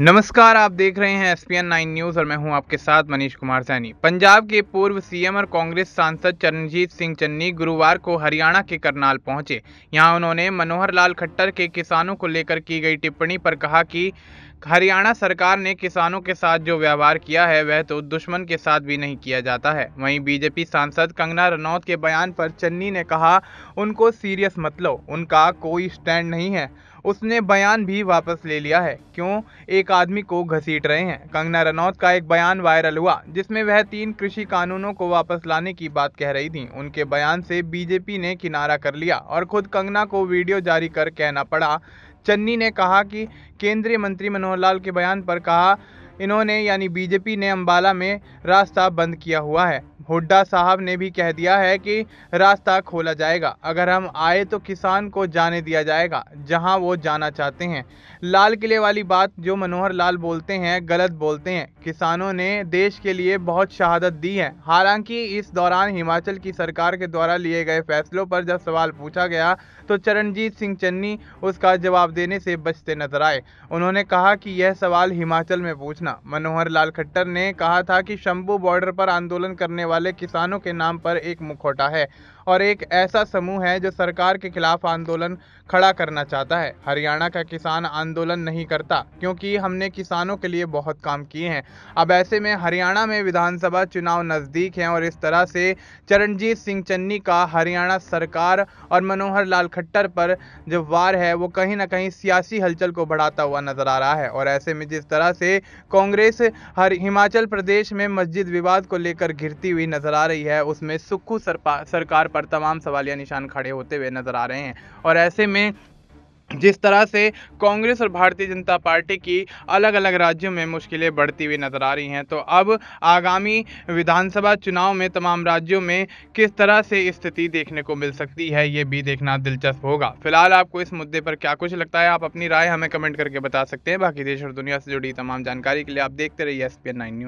नमस्कार आप देख रहे हैं S P N nine news और मैं हूं आपके साथ मनीष कुमार सैनी पंजाब के पूर्व सीएम और कांग्रेस सांसद चरणजीत सिंह चन्नी गुरुवार को हरियाणा के करनाल पहुंचे यहां उन्होंने मनोहर लाल खट्टर के किसानों को लेकर की गई टिप्पणी पर कहा कि हरियाणा सरकार ने किसानों के साथ जो व्यवहार किया है वह तो दुश्मन के साथ भी नहीं किया जाता है वहीं बीजेपी सांसद कंगना रनौत के बयान पर चन्नी ने कहा उनको सीरियस मत लो उनका कोई स्टैंड नहीं है उसने बयान भी वापस ले लिया है क्यों एक आदमी को घसीट रहे हैं कंगना रनौत का एक बयान वायरल हुआ जिसमें वह तीन कृषि कानूनों को वापस लाने की बात कह रही थी उनके बयान से बीजेपी ने किनारा कर लिया और खुद कंगना को वीडियो जारी कर कहना पड़ा चन्नी ने कहा कि केंद्रीय मंत्री मनोहर लाल के बयान पर कहा इन्होंने यानी बीजेपी ने अम्बाला में रास्ता बंद किया हुआ है हुड्डा साहब ने भी कह दिया है कि रास्ता खोला जाएगा अगर हम आए तो किसान को जाने दिया जाएगा जहां वो जाना चाहते हैं लाल किले वाली बात जो मनोहर लाल बोलते हैं गलत बोलते हैं किसानों ने देश के लिए बहुत शहादत दी है हालांकि इस दौरान हिमाचल की सरकार के द्वारा लिए गए फैसलों पर जब सवाल पूछा गया तो चरणजीत सिंह चन्नी उसका जवाब देने से बचते नजर आए उन्होंने कहा कि यह सवाल हिमाचल में पूछना घोषणा मनोहर लाल खट्टर ने कहा था कि शंभू बॉर्डर पर आंदोलन करने वाले किसानों के नाम पर एक मुखौटा है और एक ऐसा समूह है जो सरकार के खिलाफ आंदोलन खड़ा करना चाहता है हरियाणा का किसान आंदोलन नहीं करता क्योंकि हमने किसानों के लिए बहुत काम किए हैं अब ऐसे में हरियाणा में विधानसभा चुनाव नज़दीक हैं और इस तरह से चरणजीत सिंह चन्नी का हरियाणा सरकार और मनोहर लाल खट्टर पर जो वार है वो कहीं ना कहीं सियासी हलचल को बढ़ाता हुआ नजर आ रहा है और ऐसे में जिस तरह से कांग्रेस हर हिमाचल प्रदेश में मस्जिद विवाद को लेकर घिरती हुई नजर आ रही है उसमें सुक्खू सरकार पर तमाम सवालिया निशान खड़े होते हुए नजर आ रहे हैं और ऐसे में जिस तरह से कांग्रेस और भारतीय जनता पार्टी की अलग अलग राज्यों में मुश्किलें बढ़ती हुई नज़र आ रही हैं तो अब आगामी विधानसभा चुनाव में तमाम राज्यों में किस तरह से स्थिति देखने को मिल सकती है ये भी देखना दिलचस्प होगा फिलहाल आपको इस मुद्दे पर क्या कुछ लगता है आप अपनी राय हमें कमेंट करके बता सकते हैं बाकी देश और दुनिया से जुड़ी तमाम जानकारी के लिए आप देखते रहिए एस पी न्यूज़